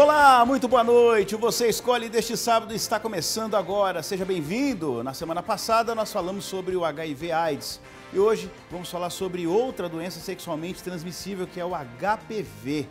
Olá, muito boa noite. Você escolhe deste sábado está começando agora. Seja bem-vindo. Na semana passada nós falamos sobre o HIV/AIDS e hoje vamos falar sobre outra doença sexualmente transmissível que é o HPV.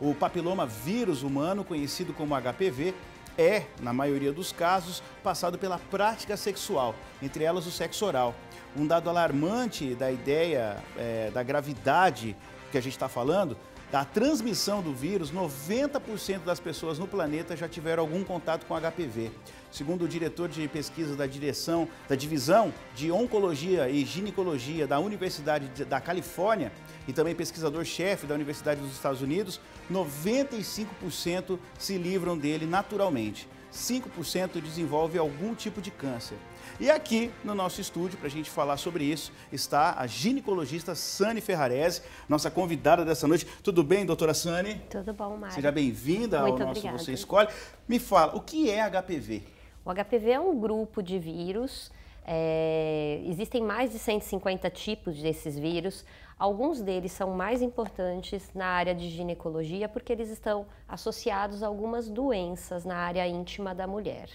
O papiloma vírus humano, conhecido como HPV, é, na maioria dos casos, passado pela prática sexual, entre elas o sexo oral. Um dado alarmante da ideia é, da gravidade que a gente está falando da transmissão do vírus, 90% das pessoas no planeta já tiveram algum contato com HPV. Segundo o diretor de pesquisa da direção da divisão de oncologia e ginecologia da Universidade da Califórnia e também pesquisador-chefe da Universidade dos Estados Unidos, 95% se livram dele naturalmente. 5% desenvolve algum tipo de câncer. E aqui no nosso estúdio, para a gente falar sobre isso, está a ginecologista Sani Ferrarese, nossa convidada dessa noite. Tudo bem, doutora Sani? Tudo bom, Mário. Seja bem-vinda ao nosso obrigada. Você Escolhe. Me fala, o que é HPV? O HPV é um grupo de vírus é, existem mais de 150 tipos desses vírus. Alguns deles são mais importantes na área de ginecologia porque eles estão associados a algumas doenças na área íntima da mulher.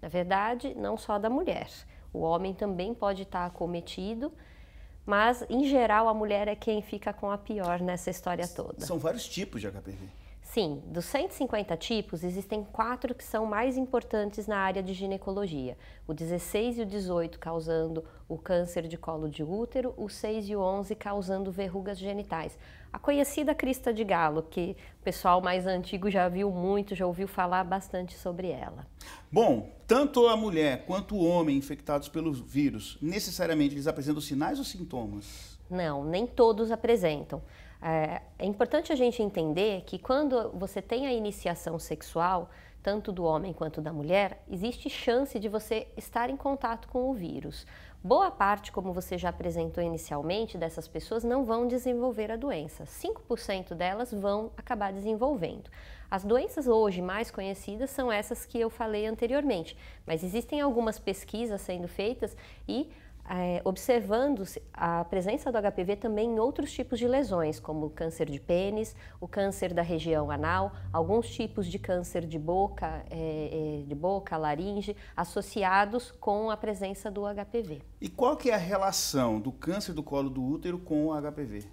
Na verdade, não só da mulher. O homem também pode estar acometido, mas em geral a mulher é quem fica com a pior nessa história toda. São vários tipos de HPV. Sim, dos 150 tipos, existem quatro que são mais importantes na área de ginecologia: o 16 e o 18 causando o câncer de colo de útero, o 6 e o 11 causando verrugas genitais. A conhecida crista de galo, que o pessoal mais antigo já viu muito, já ouviu falar bastante sobre ela. Bom, tanto a mulher quanto o homem infectados pelo vírus, necessariamente eles apresentam sinais ou sintomas? Não, nem todos apresentam. É, é importante a gente entender que quando você tem a iniciação sexual, tanto do homem quanto da mulher, existe chance de você estar em contato com o vírus. Boa parte, como você já apresentou inicialmente, dessas pessoas não vão desenvolver a doença. 5% delas vão acabar desenvolvendo. As doenças hoje mais conhecidas são essas que eu falei anteriormente, mas existem algumas pesquisas sendo feitas e é, observando a presença do HPV também em outros tipos de lesões, como o câncer de pênis, o câncer da região anal, alguns tipos de câncer de boca, é, de boca, laringe, associados com a presença do HPV. E qual que é a relação do câncer do colo do útero com o HPV?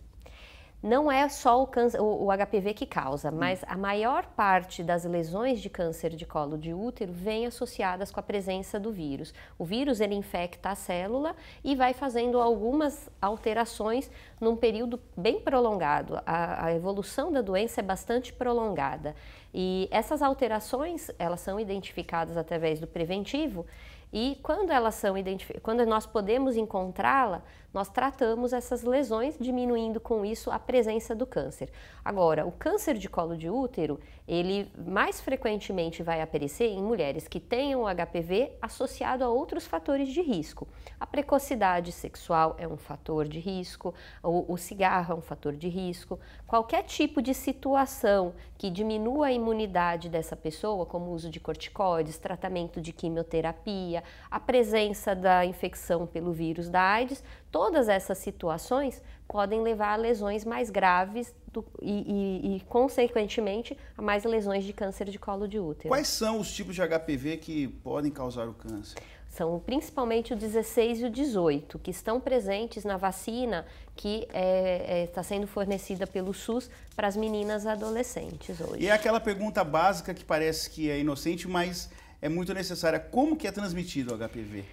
Não é só o, câncer, o, o HPV que causa, hum. mas a maior parte das lesões de câncer de colo de útero vem associadas com a presença do vírus. O vírus ele infecta a célula e vai fazendo algumas alterações num período bem prolongado. A, a evolução da doença é bastante prolongada e essas alterações elas são identificadas através do preventivo e quando elas são identificadas, quando nós podemos encontrá-la, nós tratamos essas lesões, diminuindo com isso a presença do câncer. Agora, o câncer de colo de útero, ele mais frequentemente vai aparecer em mulheres que tenham HPV associado a outros fatores de risco. A precocidade sexual é um fator de risco, o, o cigarro é um fator de risco, qualquer tipo de situação que diminua a imunidade dessa pessoa, como o uso de corticoides, tratamento de quimioterapia, a presença da infecção pelo vírus da AIDS, Todas essas situações podem levar a lesões mais graves do, e, e, e, consequentemente, a mais lesões de câncer de colo de útero. Quais são os tipos de HPV que podem causar o câncer? São principalmente o 16 e o 18, que estão presentes na vacina que é, é, está sendo fornecida pelo SUS para as meninas adolescentes hoje. E é aquela pergunta básica que parece que é inocente, mas é muito necessária. Como que é transmitido o HPV?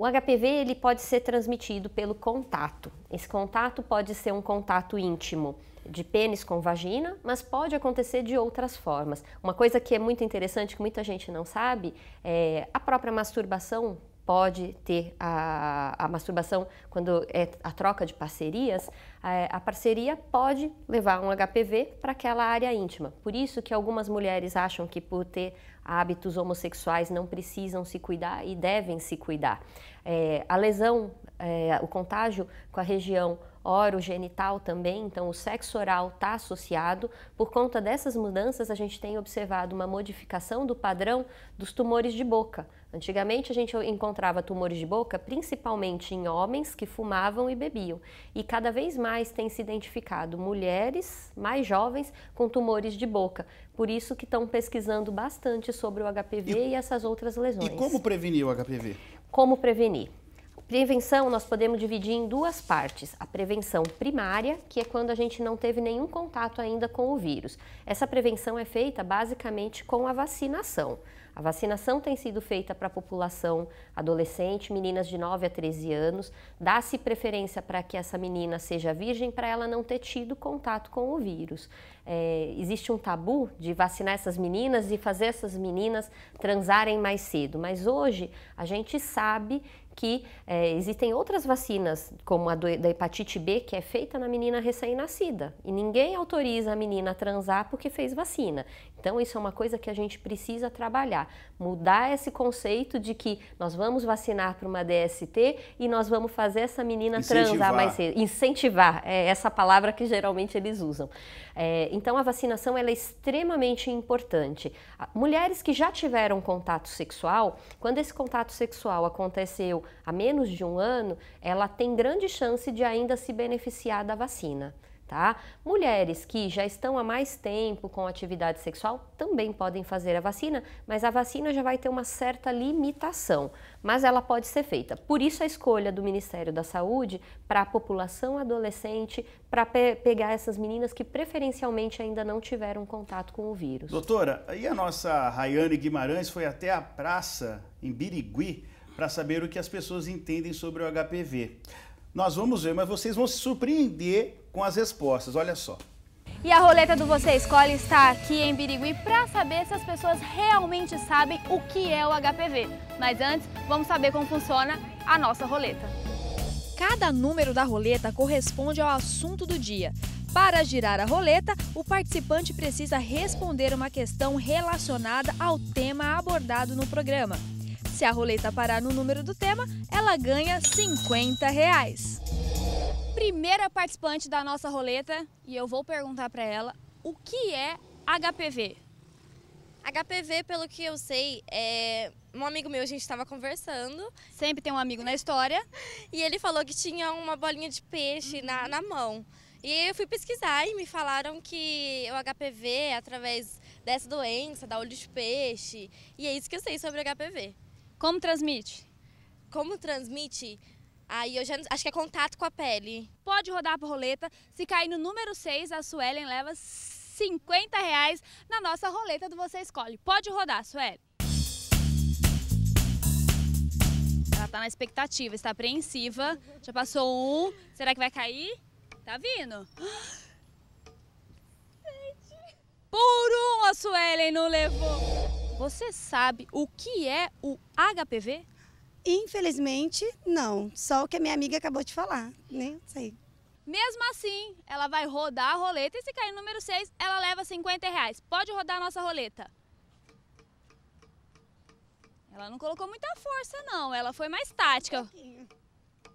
O HPV ele pode ser transmitido pelo contato. Esse contato pode ser um contato íntimo de pênis com vagina, mas pode acontecer de outras formas. Uma coisa que é muito interessante, que muita gente não sabe, é a própria masturbação pode ter a, a masturbação quando é a troca de parcerias, a, é, a parceria pode levar um HPV para aquela área íntima. Por isso que algumas mulheres acham que por ter hábitos homossexuais não precisam se cuidar e devem se cuidar. É, a lesão, é, o contágio com a região orogenital também, então o sexo oral está associado. Por conta dessas mudanças, a gente tem observado uma modificação do padrão dos tumores de boca. Antigamente a gente encontrava tumores de boca principalmente em homens que fumavam e bebiam, e cada vez mais tem se identificado mulheres mais jovens com tumores de boca. Por isso que estão pesquisando bastante sobre o HPV e, e essas outras lesões. E como prevenir o HPV? Como prevenir? Prevenção nós podemos dividir em duas partes. A prevenção primária, que é quando a gente não teve nenhum contato ainda com o vírus. Essa prevenção é feita basicamente com a vacinação. A vacinação tem sido feita para a população adolescente, meninas de 9 a 13 anos. Dá-se preferência para que essa menina seja virgem para ela não ter tido contato com o vírus. É, existe um tabu de vacinar essas meninas e fazer essas meninas transarem mais cedo, mas hoje a gente sabe que é, existem outras vacinas, como a do, da hepatite B, que é feita na menina recém-nascida. E ninguém autoriza a menina a transar porque fez vacina. Então, isso é uma coisa que a gente precisa trabalhar. Mudar esse conceito de que nós vamos vacinar para uma DST e nós vamos fazer essa menina transar mais cedo. Incentivar, é essa palavra que geralmente eles usam. É, então, a vacinação é extremamente importante. Mulheres que já tiveram contato sexual, quando esse contato sexual aconteceu há menos de um ano, ela tem grande chance de ainda se beneficiar da vacina tá? Mulheres que já estão há mais tempo com atividade sexual também podem fazer a vacina, mas a vacina já vai ter uma certa limitação, mas ela pode ser feita. Por isso a escolha do Ministério da Saúde para a população adolescente, para pe pegar essas meninas que preferencialmente ainda não tiveram contato com o vírus. Doutora, e a nossa Rayane Guimarães foi até a praça em Birigui para saber o que as pessoas entendem sobre o HPV. Nós vamos ver, mas vocês vão se surpreender com as respostas. Olha só. E a roleta do Você Escolhe está aqui em Birigui para saber se as pessoas realmente sabem o que é o HPV. Mas antes, vamos saber como funciona a nossa roleta. Cada número da roleta corresponde ao assunto do dia. Para girar a roleta, o participante precisa responder uma questão relacionada ao tema abordado no programa. Se a roleta parar no número do tema, ela ganha 50 reais primeira participante da nossa roleta e eu vou perguntar para ela o que é HPV. HPV, pelo que eu sei, é... um amigo meu, a gente estava conversando. Sempre tem um amigo na história. e ele falou que tinha uma bolinha de peixe uhum. na, na mão. E eu fui pesquisar e me falaram que o HPV, é através dessa doença, da olho de peixe, e é isso que eu sei sobre HPV. Como transmite? Como transmite? Aí eu já acho que é contato com a pele. Pode rodar por roleta. Se cair no número 6, a Suelen leva 50 reais na nossa roleta do Você Escolhe. Pode rodar, Suelen. Ela tá na expectativa, está apreensiva. Já passou um. Será que vai cair? Tá vindo. Por um, a Suelen não levou. Você sabe o que é o HPV? Infelizmente, não. Só o que a minha amiga acabou de falar, né? Sei. Mesmo assim, ela vai rodar a roleta e se cair no número 6, ela leva 50 reais. Pode rodar a nossa roleta. Ela não colocou muita força, não. Ela foi mais tática. Um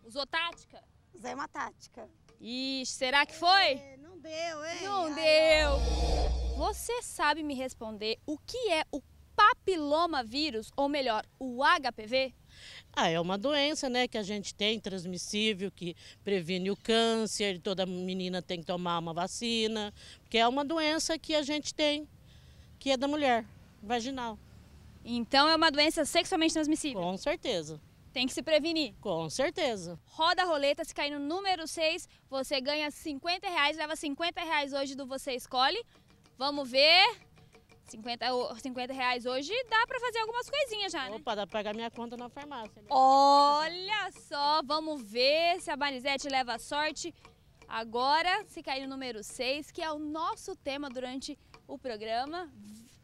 Usou tática? Usei uma tática. Ixi, será que foi? É, não deu, hein? Não deu. Você sabe me responder o que é o papiloma vírus, ou melhor, o HPV? Ah, é uma doença, né, que a gente tem, transmissível, que previne o câncer, toda menina tem que tomar uma vacina, porque é uma doença que a gente tem, que é da mulher, vaginal. Então é uma doença sexualmente transmissível? Com certeza. Tem que se prevenir? Com certeza. Roda a roleta, se cair no número 6, você ganha 50 reais, leva 50 reais hoje do Você Escolhe. Vamos ver... 50, 50 reais hoje dá para fazer algumas coisinhas já, né? Opa, dá pra pagar minha conta na farmácia. Né? Olha só, vamos ver se a Banizete leva a sorte. Agora, se cair no número 6, que é o nosso tema durante o programa.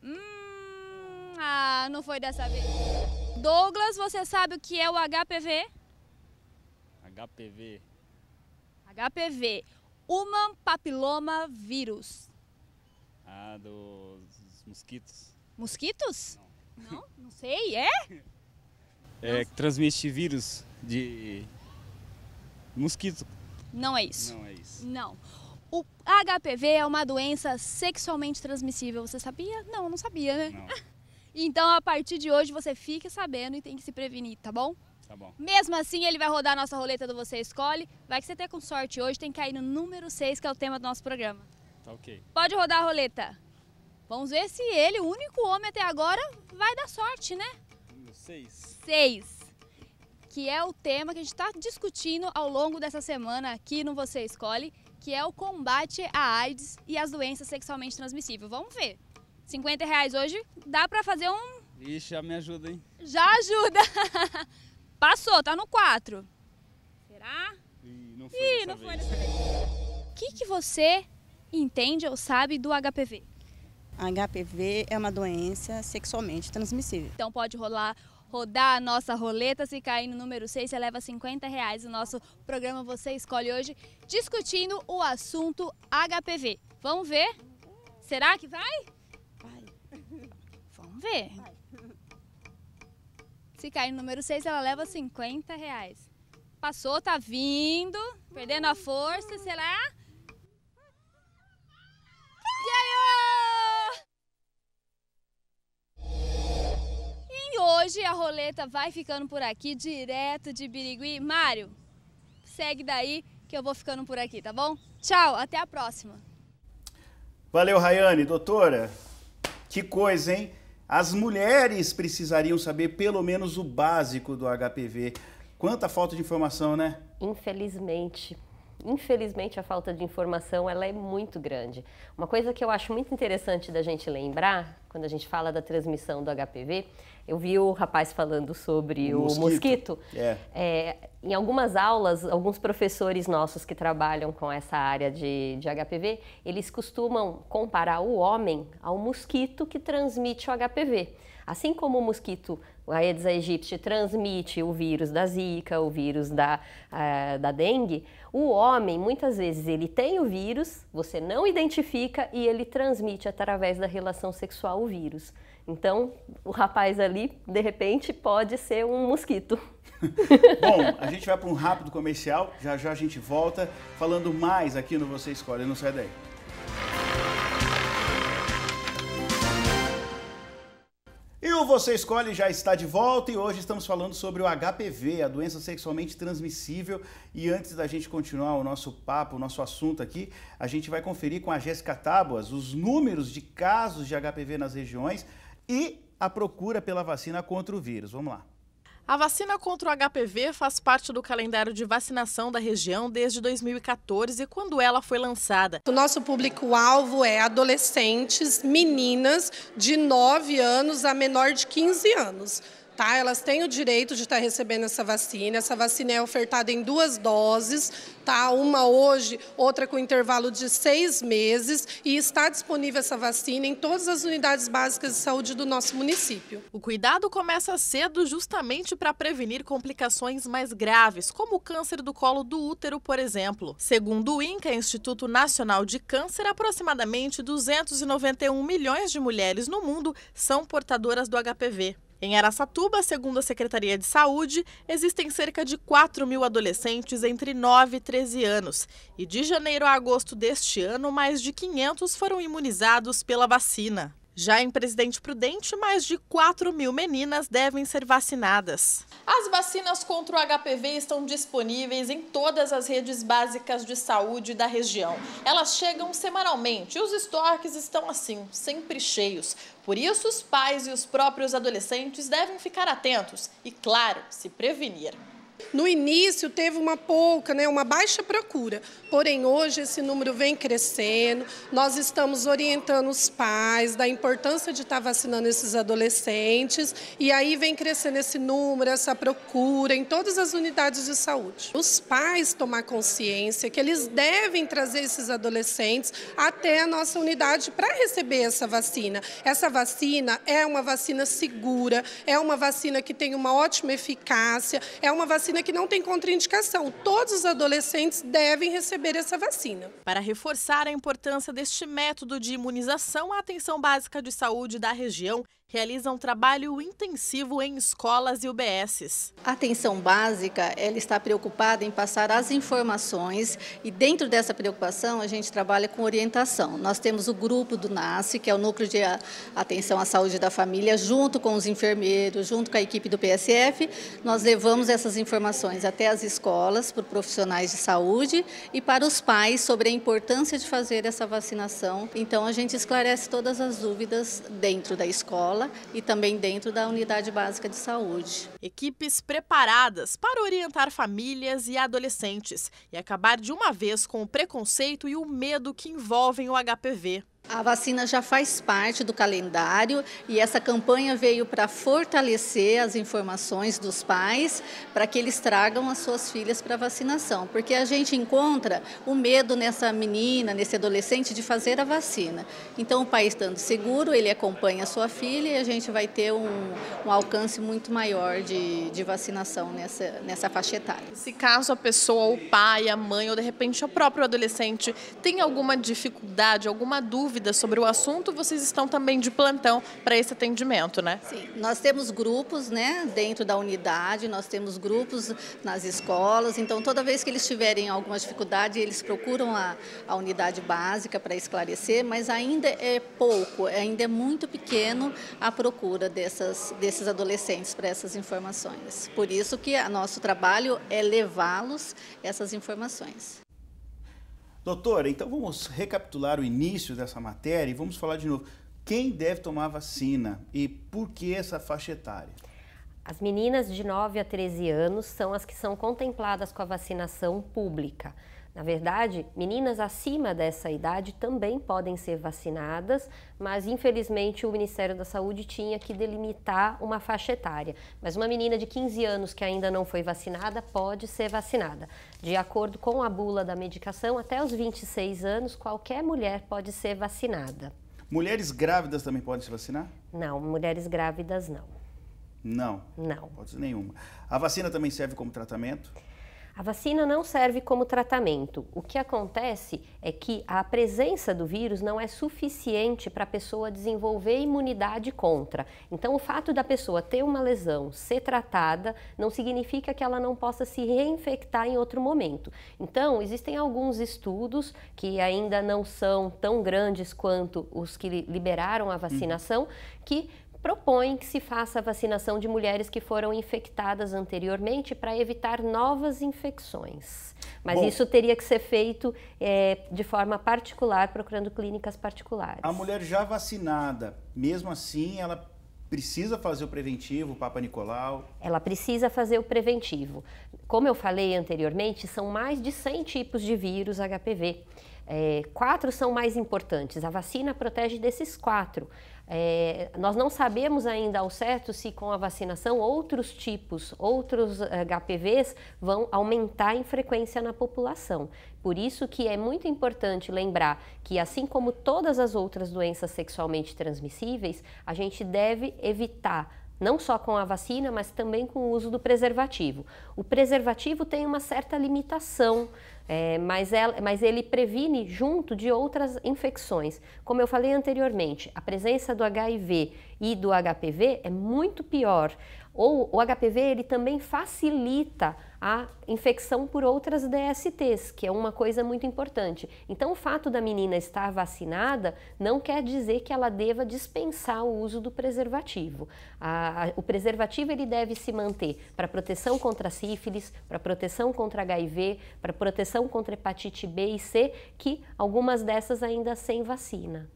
Hum, ah, não foi dessa vez. Douglas, você sabe o que é o HPV? HPV. HPV. Human Papiloma Vírus. Ah, do Mosquitos, mosquitos. Não, não, não sei, é? É que transmite vírus de mosquito. Não é isso. Não é isso. Não. O HPV é uma doença sexualmente transmissível. Você sabia? Não, não sabia, né? Não. Então, a partir de hoje, você fica sabendo e tem que se prevenir, tá bom? Tá bom. Mesmo assim, ele vai rodar a nossa roleta do Você Escolhe. Vai que você tem tá com sorte hoje, tem que cair no número 6, que é o tema do nosso programa. Tá ok. Pode rodar a roleta. Vamos ver se ele, o único homem até agora, vai dar sorte, né? Seis. Seis. Que é o tema que a gente está discutindo ao longo dessa semana aqui no Você Escolhe, que é o combate à AIDS e às doenças sexualmente transmissíveis. Vamos ver. 50 reais hoje dá para fazer um. Ixi, já me ajuda, hein? Já ajuda! Passou, tá no 4. Será? Ih, não foi, Ih, não foi dessa vez. O que, que você entende ou sabe do HPV? HPV é uma doença sexualmente transmissível. Então pode rolar rodar a nossa roleta. Se cair no número 6, você leva 50 reais. O nosso programa Você Escolhe hoje, discutindo o assunto HPV. Vamos ver? Será que vai? Vai. Vamos ver. Vai. Se cair no número 6, ela leva 50 reais. Passou, tá vindo, perdendo a força, será? Coleta vai ficando por aqui, direto de Birigui. Mário, segue daí que eu vou ficando por aqui, tá bom? Tchau, até a próxima. Valeu, Rayane. Doutora, que coisa, hein? As mulheres precisariam saber pelo menos o básico do HPV. Quanta falta de informação, né? Infelizmente infelizmente a falta de informação ela é muito grande. Uma coisa que eu acho muito interessante da gente lembrar, quando a gente fala da transmissão do HPV, eu vi o rapaz falando sobre o, o mosquito. mosquito. É. É, em algumas aulas, alguns professores nossos que trabalham com essa área de, de HPV, eles costumam comparar o homem ao mosquito que transmite o HPV. Assim como o mosquito a Aedes aegypti transmite o vírus da zika, o vírus da, uh, da dengue, o homem, muitas vezes, ele tem o vírus, você não identifica e ele transmite através da relação sexual o vírus. Então, o rapaz ali, de repente, pode ser um mosquito. Bom, a gente vai para um rápido comercial, já já a gente volta falando mais aqui no Você Escolhe, não sai daí. Você Escolhe já está de volta e hoje estamos falando sobre o HPV, a doença sexualmente transmissível. E antes da gente continuar o nosso papo, o nosso assunto aqui, a gente vai conferir com a Jéssica Tábuas os números de casos de HPV nas regiões e a procura pela vacina contra o vírus. Vamos lá. A vacina contra o HPV faz parte do calendário de vacinação da região desde 2014, quando ela foi lançada. O nosso público-alvo é adolescentes, meninas de 9 anos a menor de 15 anos. Tá? Elas têm o direito de estar tá recebendo essa vacina. Essa vacina é ofertada em duas doses, tá? Uma hoje, outra com intervalo de seis meses e está disponível essa vacina em todas as unidades básicas de saúde do nosso município. O cuidado começa cedo justamente para prevenir complicações mais graves, como o câncer do colo do útero, por exemplo. Segundo o INCA, é Instituto Nacional de Câncer, aproximadamente 291 milhões de mulheres no mundo são portadoras do HPV. Em Araçatuba, segundo a Secretaria de Saúde, existem cerca de 4 mil adolescentes entre 9 e 13 anos. E de janeiro a agosto deste ano, mais de 500 foram imunizados pela vacina. Já em Presidente Prudente, mais de 4 mil meninas devem ser vacinadas. As vacinas contra o HPV estão disponíveis em todas as redes básicas de saúde da região. Elas chegam semanalmente e os estoques estão assim, sempre cheios. Por isso, os pais e os próprios adolescentes devem ficar atentos e, claro, se prevenir. No início teve uma pouca, né, uma baixa procura, porém hoje esse número vem crescendo. Nós estamos orientando os pais da importância de estar tá vacinando esses adolescentes e aí vem crescendo esse número, essa procura em todas as unidades de saúde. Os pais tomar consciência que eles devem trazer esses adolescentes até a nossa unidade para receber essa vacina. Essa vacina é uma vacina segura, é uma vacina que tem uma ótima eficácia, é uma vacina vacina é que não tem contraindicação. Todos os adolescentes devem receber essa vacina. Para reforçar a importância deste método de imunização, a Atenção Básica de Saúde da região realiza um trabalho intensivo em escolas e UBSs. A atenção básica, ela está preocupada em passar as informações e dentro dessa preocupação a gente trabalha com orientação. Nós temos o grupo do NASC, que é o Núcleo de Atenção à Saúde da Família, junto com os enfermeiros, junto com a equipe do PSF, nós levamos essas informações até as escolas, para profissionais de saúde e para os pais sobre a importância de fazer essa vacinação. Então a gente esclarece todas as dúvidas dentro da escola escola e também dentro da unidade básica de saúde. Equipes preparadas para orientar famílias e adolescentes e acabar de uma vez com o preconceito e o medo que envolvem o HPV. A vacina já faz parte do calendário e essa campanha veio para fortalecer as informações dos pais para que eles tragam as suas filhas para vacinação, porque a gente encontra o medo nessa menina, nesse adolescente de fazer a vacina. Então, o pai estando seguro, ele acompanha a sua filha e a gente vai ter um, um alcance muito maior de, de vacinação nessa, nessa faixa etária. Se caso a pessoa, o pai, a mãe ou de repente o próprio adolescente tem alguma dificuldade, alguma dúvida, dúvidas sobre o assunto, vocês estão também de plantão para esse atendimento, né? Sim, nós temos grupos, né, dentro da unidade, nós temos grupos nas escolas, então toda vez que eles tiverem alguma dificuldade, eles procuram a, a unidade básica para esclarecer, mas ainda é pouco, ainda é muito pequeno a procura dessas, desses adolescentes para essas informações. Por isso que nosso trabalho é levá-los essas informações. Doutora, então vamos recapitular o início dessa matéria e vamos falar de novo. Quem deve tomar vacina e por que essa faixa etária? As meninas de 9 a 13 anos são as que são contempladas com a vacinação pública. Na verdade, meninas acima dessa idade também podem ser vacinadas, mas infelizmente o Ministério da Saúde tinha que delimitar uma faixa etária. Mas uma menina de 15 anos que ainda não foi vacinada pode ser vacinada. De acordo com a bula da medicação, até os 26 anos, qualquer mulher pode ser vacinada. Mulheres grávidas também podem se vacinar? Não, mulheres grávidas não. Não? Não. Pode ser nenhuma. A vacina também serve como tratamento? A vacina não serve como tratamento. O que acontece é que a presença do vírus não é suficiente para a pessoa desenvolver imunidade contra. Então, o fato da pessoa ter uma lesão, ser tratada, não significa que ela não possa se reinfectar em outro momento. Então, existem alguns estudos que ainda não são tão grandes quanto os que liberaram a uhum. vacinação, que propõe que se faça a vacinação de mulheres que foram infectadas anteriormente para evitar novas infecções. Mas Bom, isso teria que ser feito é, de forma particular, procurando clínicas particulares. A mulher já vacinada, mesmo assim, ela precisa fazer o preventivo, Papa Nicolau? Ela precisa fazer o preventivo. Como eu falei anteriormente, são mais de 100 tipos de vírus HPV. É, eh, quatro são mais importantes. A vacina protege desses quatro. É, nós não sabemos ainda ao certo se com a vacinação outros tipos, outros HPVs eh, vão aumentar em frequência na população. Por isso que é muito importante lembrar que assim como todas as outras doenças sexualmente transmissíveis, a gente deve evitar não só com a vacina, mas também com o uso do preservativo. O preservativo tem uma certa limitação é, mas, ela, mas, ele previne junto de outras infecções. Como eu falei anteriormente, a presença do HIV e do HPV é muito pior. Ou o HPV ele também facilita a infecção por outras DSTs, que é uma coisa muito importante. Então, o fato da menina estar vacinada não quer dizer que ela deva dispensar o uso do preservativo. A, a, o preservativo ele deve se manter para proteção contra sífilis, para proteção contra HIV, para proteção proteção contra hepatite B e C, que algumas dessas ainda sem vacina.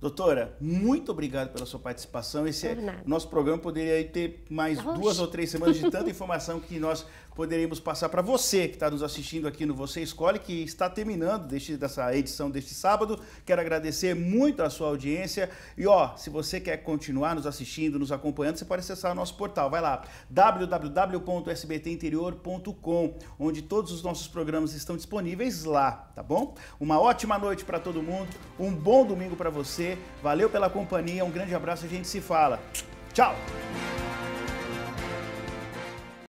Doutora, muito obrigado pela sua participação. Esse é, nosso programa poderia ter mais duas ou três semanas de tanta informação que nós poderíamos passar para você que está nos assistindo aqui no Você Escolhe, que está terminando deste, dessa edição deste sábado. Quero agradecer muito a sua audiência. E ó, se você quer continuar nos assistindo, nos acompanhando, você pode acessar o nosso portal. Vai lá, www.sbtinterior.com, onde todos os nossos programas estão disponíveis lá, tá bom? Uma ótima noite para todo mundo, um bom domingo para você. Valeu pela companhia, um grande abraço, a gente se fala. Tchau!